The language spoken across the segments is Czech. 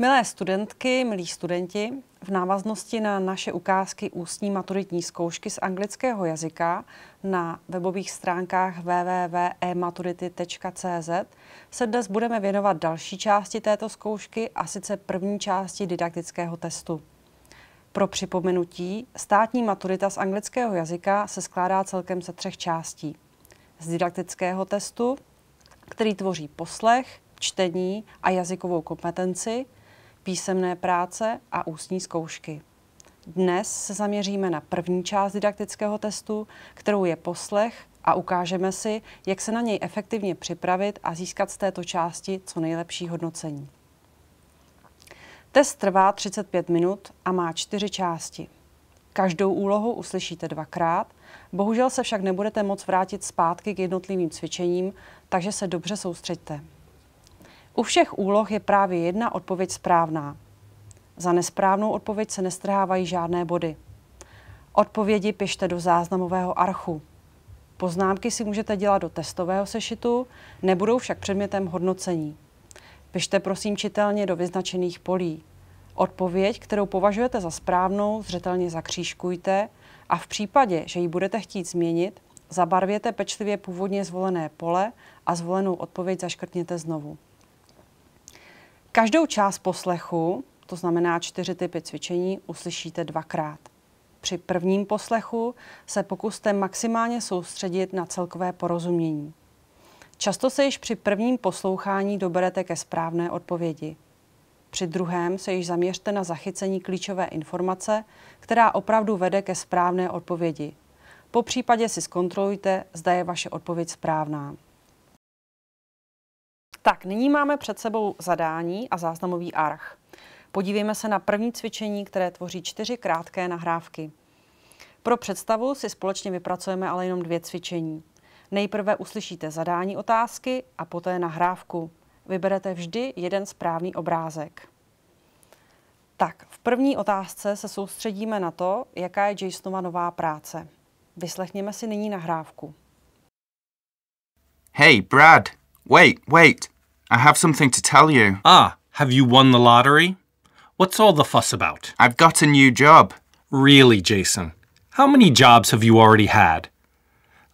Milé studentky, milí studenti, v návaznosti na naše ukázky ústní maturitní zkoušky z anglického jazyka na webových stránkách www.ematurity.cz e se dnes budeme věnovat další části této zkoušky a sice první části didaktického testu. Pro připomenutí, státní maturita z anglického jazyka se skládá celkem ze třech částí. Z didaktického testu, který tvoří poslech, čtení a jazykovou kompetenci – písemné práce a ústní zkoušky. Dnes se zaměříme na první část didaktického testu, kterou je poslech a ukážeme si, jak se na něj efektivně připravit a získat z této části co nejlepší hodnocení. Test trvá 35 minut a má čtyři části. Každou úlohu uslyšíte dvakrát, bohužel se však nebudete moc vrátit zpátky k jednotlivým cvičením, takže se dobře soustřeďte. U všech úloh je právě jedna odpověď správná. Za nesprávnou odpověď se nestrhávají žádné body. Odpovědi pište do záznamového archu. Poznámky si můžete dělat do testového sešitu, nebudou však předmětem hodnocení. Pište prosím čitelně do vyznačených polí. Odpověď, kterou považujete za správnou, zřetelně zakřížkujte a v případě, že ji budete chtít změnit, zabarvěte pečlivě původně zvolené pole a zvolenou odpověď zaškrtněte znovu. Každou část poslechu, to znamená čtyři typy cvičení, uslyšíte dvakrát. Při prvním poslechu se pokuste maximálně soustředit na celkové porozumění. Často se již při prvním poslouchání doberete ke správné odpovědi. Při druhém se již zaměřte na zachycení klíčové informace, která opravdu vede ke správné odpovědi. Po případě si zkontrolujte, zda je vaše odpověď správná. Tak, nyní máme před sebou zadání a záznamový arch. Podívejme se na první cvičení, které tvoří čtyři krátké nahrávky. Pro představu si společně vypracujeme ale jenom dvě cvičení. Nejprve uslyšíte zadání otázky a poté nahrávku. Vyberete vždy jeden správný obrázek. Tak, v první otázce se soustředíme na to, jaká je Jasonova nová práce. Vyslechněme si nyní nahrávku. Hey, Brad, Wait, wait. I have something to tell you. Ah, have you won the lottery? What's all the fuss about? I've got a new job. Really, Jason? How many jobs have you already had?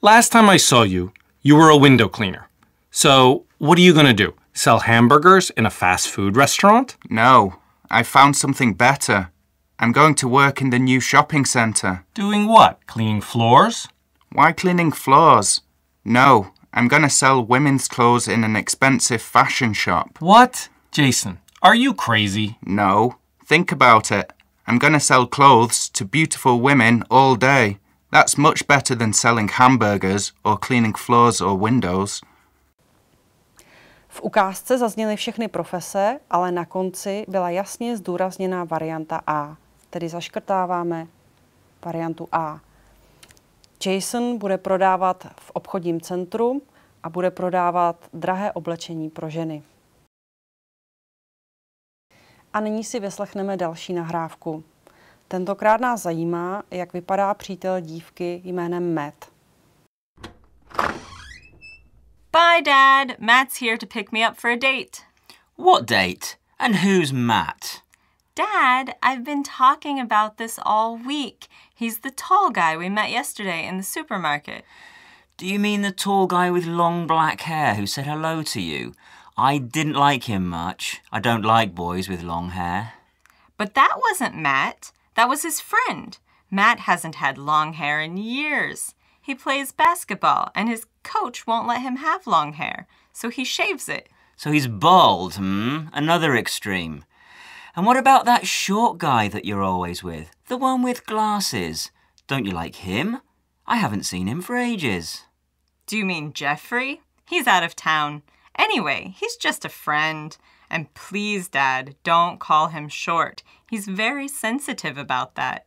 Last time I saw you, you were a window cleaner. So, what are you going to do? Sell hamburgers in a fast food restaurant? No, I found something better. I'm going to work in the new shopping centre. Doing what? Cleaning floors? Why cleaning floors? No, I'm gonna sell women's clothes in an expensive fashion shop. What? Jason, are you crazy? No. Think about it. I'm gonna sell clothes to beautiful women all day. That's much better than selling hamburgers or cleaning floors or windows. V ukázce zazněly všechny profese, ale na konci byla jasně zdůrazněná varianta A, tedy zaškrtáváme variantu A. Jason bude prodávat v obchodním centru a bude prodávat drahé oblečení pro ženy. A nyní si vyslechneme další nahrávku. Tentokrát nás zajímá, jak vypadá přítel dívky jménem Matt. Bye, Dad. Matt's here to pick me up for a date. What date? And who's Matt? Dad, I've been talking about this all week. He's the tall guy we met yesterday in the supermarket. Do you mean the tall guy with long black hair who said hello to you? I didn't like him much. I don't like boys with long hair. But that wasn't Matt. That was his friend. Matt hasn't had long hair in years. He plays basketball, and his coach won't let him have long hair, so he shaves it. So he's bald, hmm? Another extreme. And what about that short guy that you're always with? The one with glasses. Don't you like him? I haven't seen him for ages. Do you mean Jeffrey? He's out of town. Anyway, he's just a friend. And please, Dad, don't call him short. He's very sensitive about that.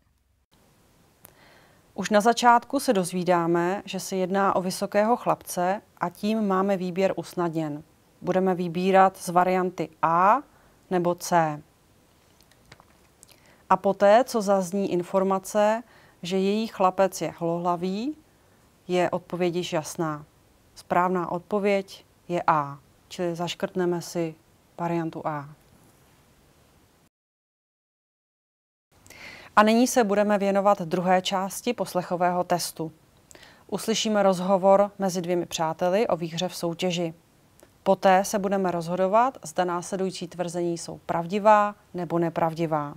Už na začátku se dozvídáme, že se jedná o vysokého chlapce a tím máme výběr usnadněn. Budeme vybírat z varianty A nebo C. A poté, co zazní informace, že její chlapec je hlohlavý, je odpověď již jasná. Správná odpověď je A, čili zaškrtneme si variantu A. A nyní se budeme věnovat druhé části poslechového testu. Uslyšíme rozhovor mezi dvěmi přáteli o výhře v soutěži. Poté se budeme rozhodovat, zda následující tvrzení jsou pravdivá nebo nepravdivá.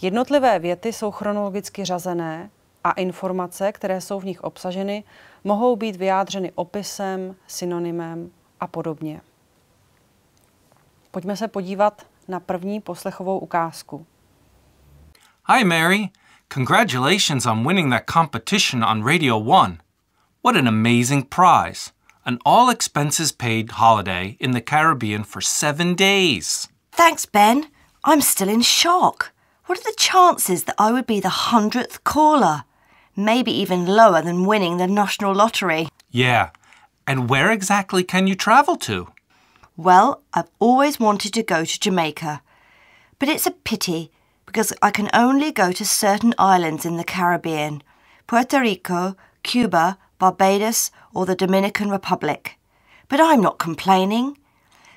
Jednotlivé věty jsou chronologicky řazené a informace, které jsou v nich obsaženy, mohou být vyjádřeny opisem, synonymem a podobně. Pojďme se podívat na první poslechovou ukázku. Hi Mary, congratulations on winning that competition on Radio 1. What an amazing prize! An all expenses paid holiday in the Caribbean for seven days. Thanks, Ben. I'm still in shock. What are the chances that I would be the hundredth caller? Maybe even lower than winning the national lottery. Yeah. And where exactly can you travel to? Well, I've always wanted to go to Jamaica. But it's a pity because I can only go to certain islands in the Caribbean Puerto Rico, Cuba, Barbados, or the Dominican Republic. But I'm not complaining.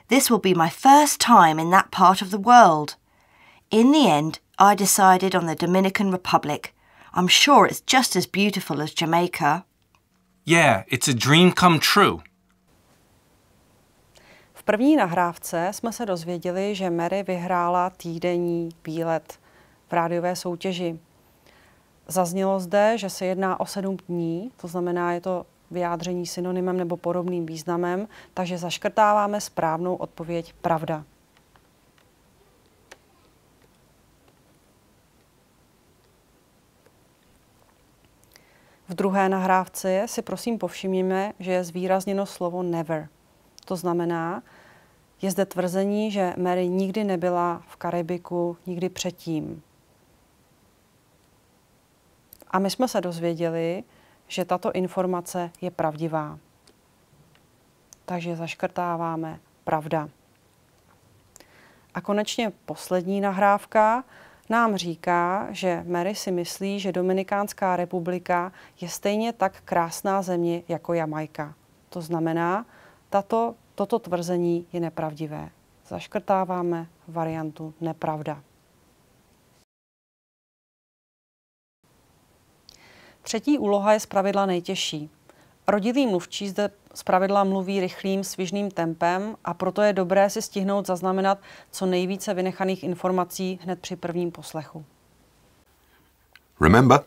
This will be my first time in that part of the world. In the end, I decided on the Dominican Republic. I'm sure it's just as beautiful as Jamaica. Yeah, it's a dream come true. V první nahrávce jsme se dozvěděli, že Mary vyhrála týdenní výlet v rádiové soutěži. Zaznělo zde, že se jedná o sedm dní, to znamená, je to vyjádření synonymem nebo podobným významem, takže zaškrtáváme správnou odpověď pravda. V druhé nahrávce si prosím povšimněme, že je zvýrazněno slovo never. To znamená, je zde tvrzení, že Mary nikdy nebyla v Karibiku, nikdy předtím. A my jsme se dozvěděli, že tato informace je pravdivá. Takže zaškrtáváme pravda. A konečně poslední nahrávka, nám říká, že Mary si myslí, že Dominikánská republika je stejně tak krásná země jako Jamajka. To znamená, tato, toto tvrzení je nepravdivé. Zaškrtáváme variantu nepravda. Třetí úloha je zpravidla nejtěžší. Rodilý mluvčí zde zpravidla mluví rychlým, svižným tempem a proto je dobré si stihnout zaznamenat co nejvíce vynechaných informací hned při prvním poslechu. Remember,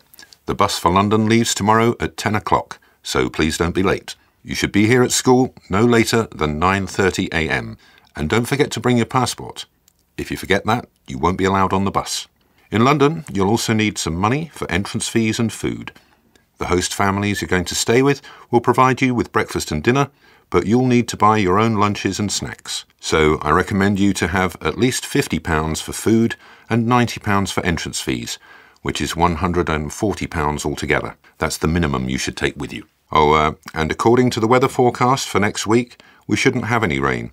the bus for London leaves tomorrow at 10 o'clock, so please don't be late. You should be here at school no later than 9:30 a.m. and don't forget to bring your passport. If you forget that, you won't be allowed on the bus. In London, you'll also need some money for entrance fees and food. The host families you're going to stay with will provide you with breakfast and dinner, but you'll need to buy your own lunches and snacks. So I recommend you to have at least £50 for food and £90 for entrance fees, which is £140 altogether. That's the minimum you should take with you. Oh, uh, and according to the weather forecast for next week, we shouldn't have any rain.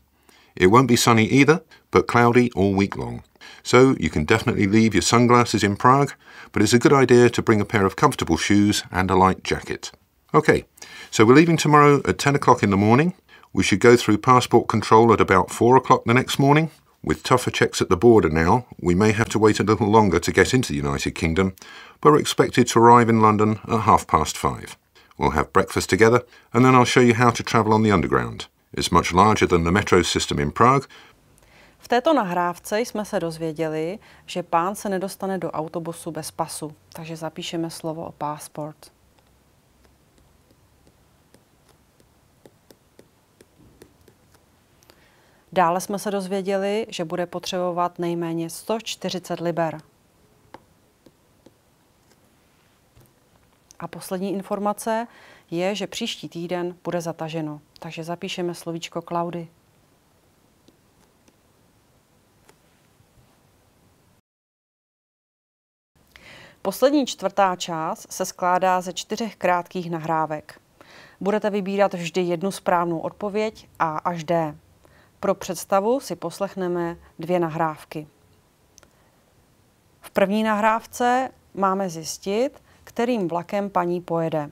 It won't be sunny either, but cloudy all week long. So you can definitely leave your sunglasses in Prague, but it's a good idea to bring a pair of comfortable shoes and a light jacket. Okay, so we're leaving tomorrow at 10 o'clock in the morning. We should go through passport control at about 4 o'clock the next morning. With tougher checks at the border now, we may have to wait a little longer to get into the United Kingdom, but we're expected to arrive in London at half past five. We'll have breakfast together, and then I'll show you how to travel on the Underground. It's much larger than the metro system in Prague, V této nahrávce jsme se dozvěděli, že pán se nedostane do autobusu bez pasu, takže zapíšeme slovo o passport. Dále jsme se dozvěděli, že bude potřebovat nejméně 140 liber. A poslední informace je, že příští týden bude zataženo. Takže zapíšeme slovíčko Klaudy. Poslední čtvrtá část se skládá ze čtyřech krátkých nahrávek. Budete vybírat vždy jednu správnou odpověď A až D. Pro představu si poslechneme dvě nahrávky. V první nahrávce máme zjistit, kterým vlakem paní pojede.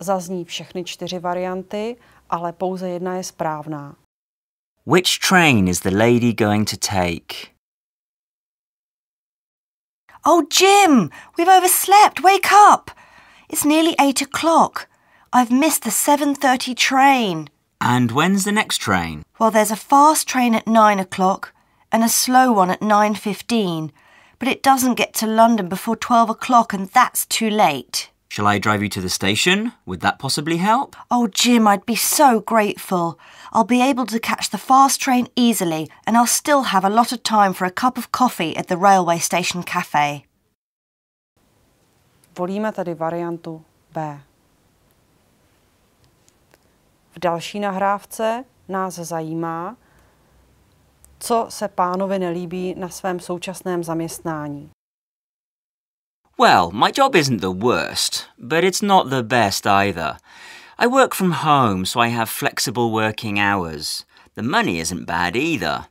Zazní všechny čtyři varianty, ale pouze jedna je správná. Which train is the lady going to take? Oh, Jim, we've overslept. Wake up. It's nearly eight o'clock. I've missed the 7.30 train. And when's the next train? Well, there's a fast train at nine o'clock and a slow one at 9.15, but it doesn't get to London before 12 o'clock and that's too late. Shall I drive you to the station? Would that possibly help? Oh, Jim, I'd be so grateful. I'll be able to catch the fast train easily, and I'll still have a lot of time for a cup of coffee at the railway station cafe. Volíme tady variantu B. V další nahrávce nás zajímá, co se pánovi nelíbí na svém současném zaměstnání. Well, my job isn't the worst, but it's not the best either. I work from home, so I have flexible working hours. The money isn't bad either.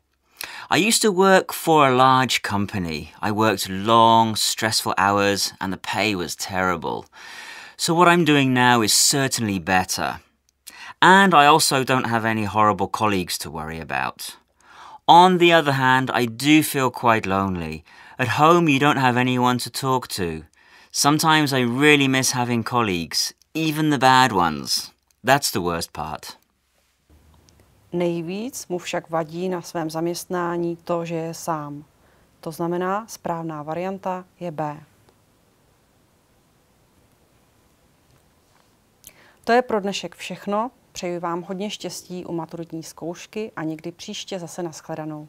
I used to work for a large company. I worked long, stressful hours, and the pay was terrible. So what I'm doing now is certainly better. And I also don't have any horrible colleagues to worry about. On the other hand, I do feel quite lonely. At home, you don't have anyone to talk to. Sometimes I really miss having colleagues, even the bad ones. That's the worst part. Nejvíc mu však vadí na svém zaměstnání to, že je sám. To znamená, správná varianta je B. To je pro dnešek všechno. Přeji vám hodně štěstí u maturitní zkoušky a někdy příště zase nashledanou.